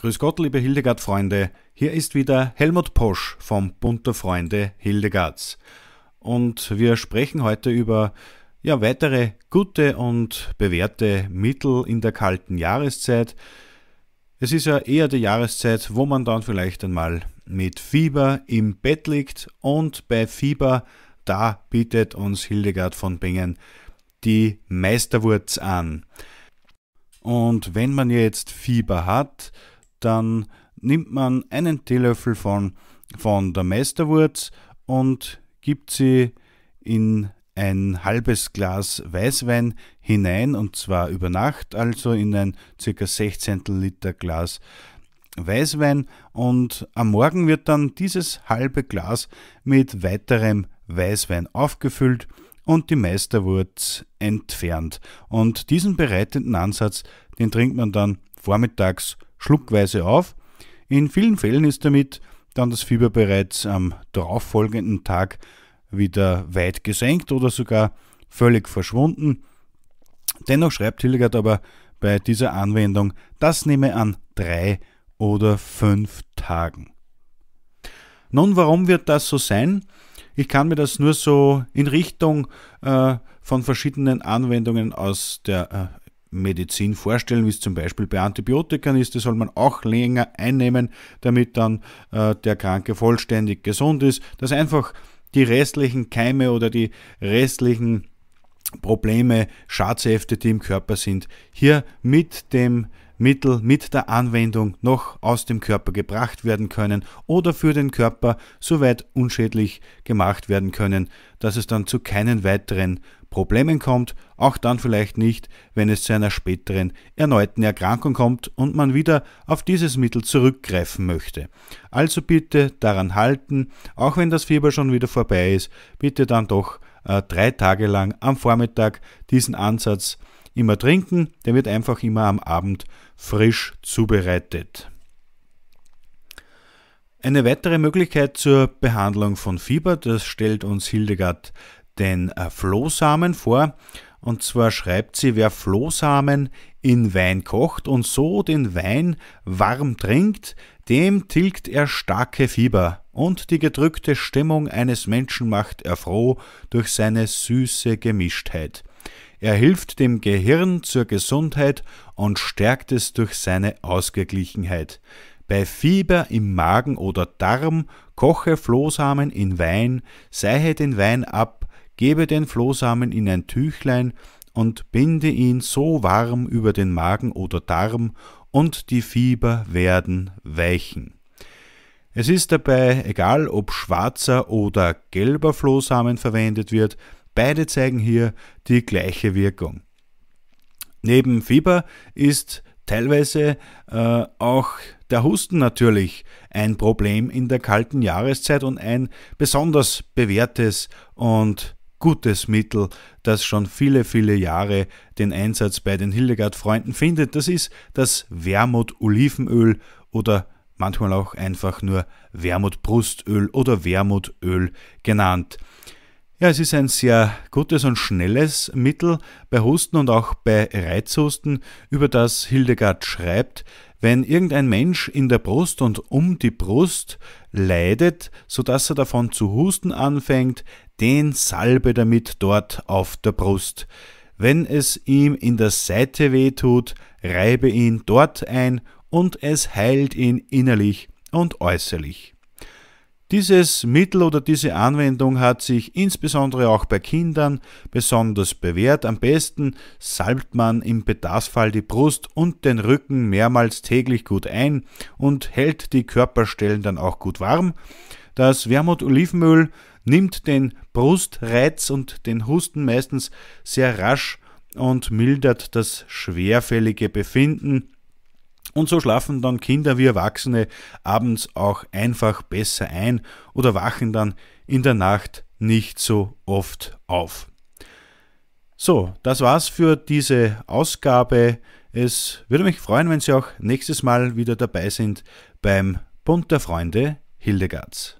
Grüß Gott, liebe Hildegard-Freunde. Hier ist wieder Helmut Posch vom Bunter Freunde Hildegards. Und wir sprechen heute über ja, weitere gute und bewährte Mittel in der kalten Jahreszeit. Es ist ja eher die Jahreszeit, wo man dann vielleicht einmal mit Fieber im Bett liegt und bei Fieber, da bietet uns Hildegard von Bingen die Meisterwurz an. Und wenn man jetzt Fieber hat, dann nimmt man einen Teelöffel von, von der Meisterwurz und gibt sie in ein halbes Glas Weißwein hinein und zwar über Nacht, also in ein ca. 16 Liter Glas Weißwein und am Morgen wird dann dieses halbe Glas mit weiterem Weißwein aufgefüllt und die Meisterwurz entfernt. Und diesen bereitenden Ansatz, den trinkt man dann vormittags schluckweise auf. In vielen Fällen ist damit dann das Fieber bereits am darauffolgenden Tag wieder weit gesenkt oder sogar völlig verschwunden. Dennoch schreibt Hildegard aber bei dieser Anwendung, das nehme an drei oder fünf Tagen. Nun, warum wird das so sein? Ich kann mir das nur so in Richtung äh, von verschiedenen Anwendungen aus der äh, Medizin vorstellen, wie es zum Beispiel bei Antibiotika ist. Die soll man auch länger einnehmen, damit dann äh, der Kranke vollständig gesund ist. Dass einfach die restlichen Keime oder die restlichen Probleme, Schadsäfte, die im Körper sind, hier mit dem Mittel mit der Anwendung noch aus dem Körper gebracht werden können oder für den Körper so weit unschädlich gemacht werden können, dass es dann zu keinen weiteren Problemen kommt, auch dann vielleicht nicht, wenn es zu einer späteren erneuten Erkrankung kommt und man wieder auf dieses Mittel zurückgreifen möchte. Also bitte daran halten, auch wenn das Fieber schon wieder vorbei ist, bitte dann doch äh, drei Tage lang am Vormittag diesen Ansatz immer trinken, der wird einfach immer am Abend frisch zubereitet. Eine weitere Möglichkeit zur Behandlung von Fieber, das stellt uns Hildegard den äh, Flohsamen vor. Und zwar schreibt sie, wer Flohsamen in Wein kocht und so den Wein warm trinkt, dem tilgt er starke Fieber, und die gedrückte Stimmung eines Menschen macht er froh durch seine süße Gemischtheit. Er hilft dem Gehirn zur Gesundheit und stärkt es durch seine Ausgeglichenheit. Bei Fieber im Magen oder Darm koche Flohsamen in Wein, seihe den Wein ab, gebe den Flohsamen in ein Tüchlein und binde ihn so warm über den Magen oder Darm und die Fieber werden weichen. Es ist dabei egal, ob schwarzer oder gelber Flohsamen verwendet wird, Beide zeigen hier die gleiche Wirkung. Neben Fieber ist teilweise äh, auch der Husten natürlich ein Problem in der kalten Jahreszeit und ein besonders bewährtes und gutes Mittel, das schon viele, viele Jahre den Einsatz bei den Hildegard-Freunden findet. Das ist das Wermut-Olivenöl oder manchmal auch einfach nur Wermut-Brustöl oder Wermutöl genannt. Ja, es ist ein sehr gutes und schnelles Mittel bei Husten und auch bei Reizhusten, über das Hildegard schreibt, wenn irgendein Mensch in der Brust und um die Brust leidet, sodass er davon zu husten anfängt, den salbe damit dort auf der Brust. Wenn es ihm in der Seite wehtut, reibe ihn dort ein und es heilt ihn innerlich und äußerlich. Dieses Mittel oder diese Anwendung hat sich insbesondere auch bei Kindern besonders bewährt. Am besten salbt man im Bedarfsfall die Brust und den Rücken mehrmals täglich gut ein und hält die Körperstellen dann auch gut warm. Das Wermut-Olivenöl nimmt den Brustreiz und den Husten meistens sehr rasch und mildert das schwerfällige Befinden und so schlafen dann Kinder wie Erwachsene abends auch einfach besser ein oder wachen dann in der Nacht nicht so oft auf. So, das war's für diese Ausgabe. Es würde mich freuen, wenn Sie auch nächstes Mal wieder dabei sind beim Bund der Freunde Hildegards.